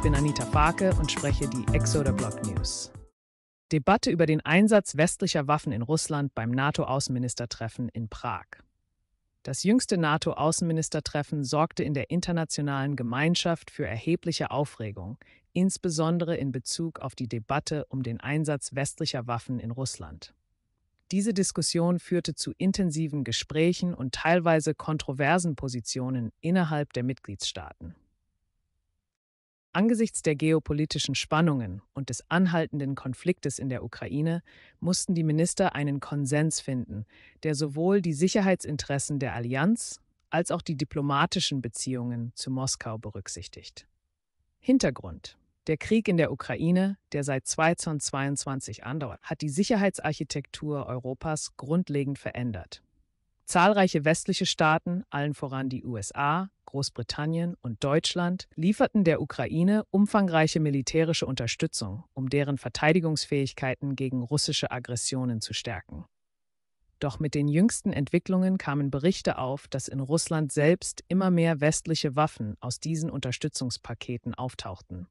Ich bin Anita Farke und spreche die Exoder Block News. Debatte über den Einsatz westlicher Waffen in Russland beim NATO-Außenministertreffen in Prag. Das jüngste NATO-Außenministertreffen sorgte in der internationalen Gemeinschaft für erhebliche Aufregung, insbesondere in Bezug auf die Debatte um den Einsatz westlicher Waffen in Russland. Diese Diskussion führte zu intensiven Gesprächen und teilweise kontroversen Positionen innerhalb der Mitgliedstaaten. Angesichts der geopolitischen Spannungen und des anhaltenden Konfliktes in der Ukraine mussten die Minister einen Konsens finden, der sowohl die Sicherheitsinteressen der Allianz als auch die diplomatischen Beziehungen zu Moskau berücksichtigt. Hintergrund der Krieg in der Ukraine, der seit 2022 andauert, hat die Sicherheitsarchitektur Europas grundlegend verändert. Zahlreiche westliche Staaten, allen voran die USA, Großbritannien und Deutschland lieferten der Ukraine umfangreiche militärische Unterstützung, um deren Verteidigungsfähigkeiten gegen russische Aggressionen zu stärken. Doch mit den jüngsten Entwicklungen kamen Berichte auf, dass in Russland selbst immer mehr westliche Waffen aus diesen Unterstützungspaketen auftauchten.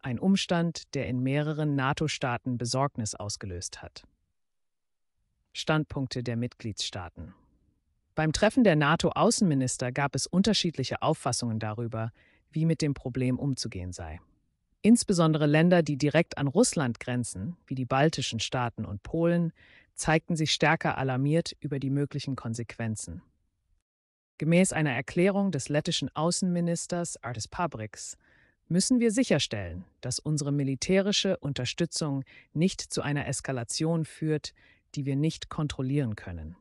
Ein Umstand, der in mehreren NATO-Staaten Besorgnis ausgelöst hat. Standpunkte der Mitgliedstaaten beim Treffen der NATO-Außenminister gab es unterschiedliche Auffassungen darüber, wie mit dem Problem umzugehen sei. Insbesondere Länder, die direkt an Russland grenzen, wie die baltischen Staaten und Polen, zeigten sich stärker alarmiert über die möglichen Konsequenzen. Gemäß einer Erklärung des lettischen Außenministers Artis Pabriks müssen wir sicherstellen, dass unsere militärische Unterstützung nicht zu einer Eskalation führt, die wir nicht kontrollieren können.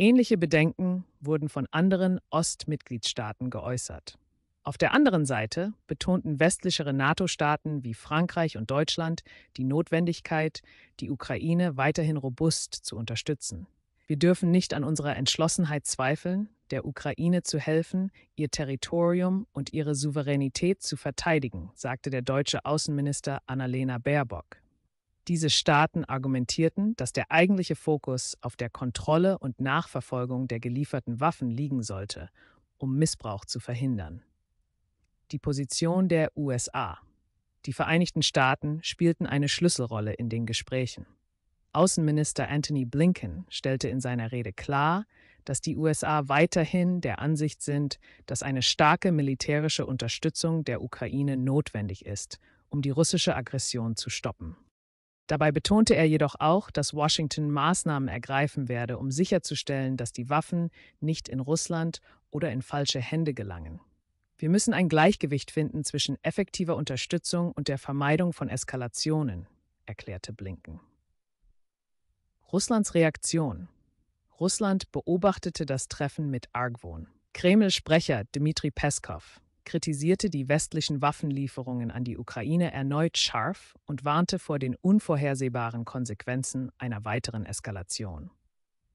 Ähnliche Bedenken wurden von anderen Ostmitgliedstaaten geäußert. Auf der anderen Seite betonten westlichere NATO-Staaten wie Frankreich und Deutschland die Notwendigkeit, die Ukraine weiterhin robust zu unterstützen. Wir dürfen nicht an unserer Entschlossenheit zweifeln, der Ukraine zu helfen, ihr Territorium und ihre Souveränität zu verteidigen, sagte der deutsche Außenminister Annalena Baerbock. Diese Staaten argumentierten, dass der eigentliche Fokus auf der Kontrolle und Nachverfolgung der gelieferten Waffen liegen sollte, um Missbrauch zu verhindern. Die Position der USA. Die Vereinigten Staaten spielten eine Schlüsselrolle in den Gesprächen. Außenminister Anthony Blinken stellte in seiner Rede klar, dass die USA weiterhin der Ansicht sind, dass eine starke militärische Unterstützung der Ukraine notwendig ist, um die russische Aggression zu stoppen. Dabei betonte er jedoch auch, dass Washington Maßnahmen ergreifen werde, um sicherzustellen, dass die Waffen nicht in Russland oder in falsche Hände gelangen. Wir müssen ein Gleichgewicht finden zwischen effektiver Unterstützung und der Vermeidung von Eskalationen, erklärte Blinken. Russlands Reaktion Russland beobachtete das Treffen mit Argwohn. Kreml-Sprecher Dmitri Peskov kritisierte die westlichen Waffenlieferungen an die Ukraine erneut scharf und warnte vor den unvorhersehbaren Konsequenzen einer weiteren Eskalation.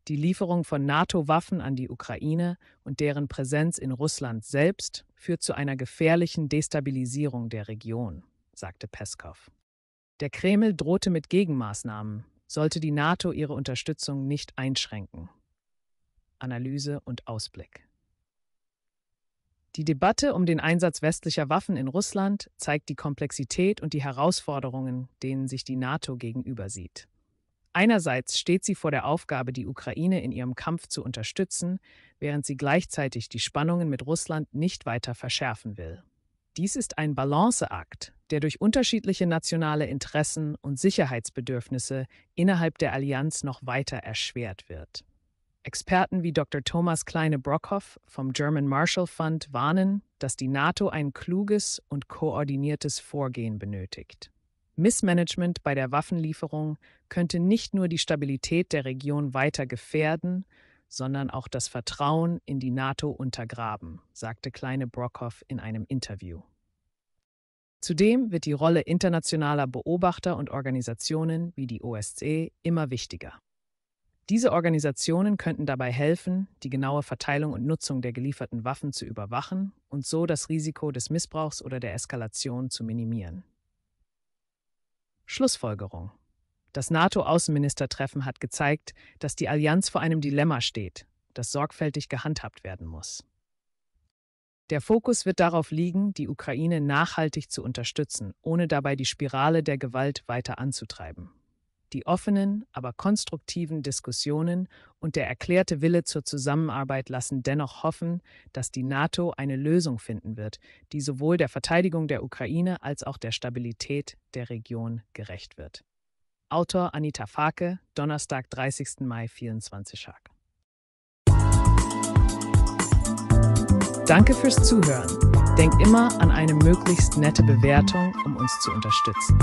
Die Lieferung von NATO-Waffen an die Ukraine und deren Präsenz in Russland selbst führt zu einer gefährlichen Destabilisierung der Region, sagte Peskow. Der Kreml drohte mit Gegenmaßnahmen, sollte die NATO ihre Unterstützung nicht einschränken. Analyse und Ausblick. Die Debatte um den Einsatz westlicher Waffen in Russland zeigt die Komplexität und die Herausforderungen, denen sich die NATO gegenüber sieht. Einerseits steht sie vor der Aufgabe, die Ukraine in ihrem Kampf zu unterstützen, während sie gleichzeitig die Spannungen mit Russland nicht weiter verschärfen will. Dies ist ein Balanceakt, der durch unterschiedliche nationale Interessen und Sicherheitsbedürfnisse innerhalb der Allianz noch weiter erschwert wird. Experten wie Dr. Thomas Kleine-Brockhoff vom German Marshall Fund warnen, dass die NATO ein kluges und koordiniertes Vorgehen benötigt. Missmanagement bei der Waffenlieferung könnte nicht nur die Stabilität der Region weiter gefährden, sondern auch das Vertrauen in die NATO untergraben, sagte Kleine Brockhoff in einem Interview. Zudem wird die Rolle internationaler Beobachter und Organisationen wie die OSCE immer wichtiger. Diese Organisationen könnten dabei helfen, die genaue Verteilung und Nutzung der gelieferten Waffen zu überwachen und so das Risiko des Missbrauchs oder der Eskalation zu minimieren. Schlussfolgerung. Das NATO-Außenministertreffen hat gezeigt, dass die Allianz vor einem Dilemma steht, das sorgfältig gehandhabt werden muss. Der Fokus wird darauf liegen, die Ukraine nachhaltig zu unterstützen, ohne dabei die Spirale der Gewalt weiter anzutreiben die offenen, aber konstruktiven Diskussionen und der erklärte Wille zur Zusammenarbeit lassen dennoch hoffen, dass die NATO eine Lösung finden wird, die sowohl der Verteidigung der Ukraine als auch der Stabilität der Region gerecht wird. Autor Anita Fake, Donnerstag, 30. Mai 24 Haag. Danke fürs Zuhören. Denk immer an eine möglichst nette Bewertung, um uns zu unterstützen.